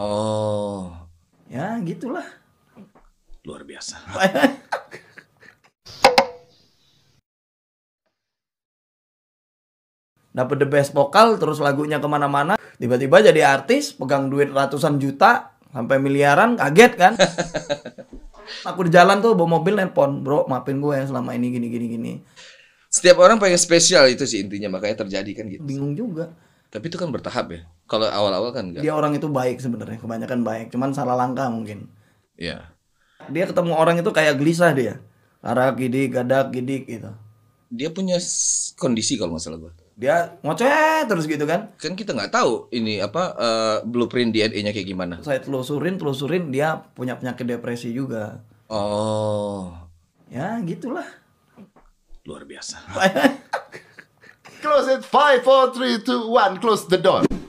Oh. Ya, gitulah. Luar biasa. Dapat the best vokal, terus lagunya kemana-mana. Tiba-tiba jadi artis, pegang duit ratusan juta, sampai miliaran, kaget kan? Aku di jalan tuh bawa mobil nelpon, bro, maafin gue ya selama ini gini gini. Setiap orang pengen spesial itu sih intinya, makanya terjadi kan gitu. Bingung juga. Tapi itu kan bertahap ya. Kalau awal-awal kan enggak. Dia orang itu baik sebenarnya, kebanyakan baik, cuman salah langkah mungkin. Iya. Dia ketemu orang itu kayak gelisah dia. Arah gidik, gadak, gidik gitu. Dia punya kondisi kalau masalah gua. Dia ngoceh terus gitu kan. Kan kita nggak tahu ini apa uh, blueprint DNA-nya kayak gimana. Saya telusurin, telusurin dia punya penyakit depresi juga. Oh. Ya, gitulah. Luar biasa. close Five, four, three, two, one. Close the door.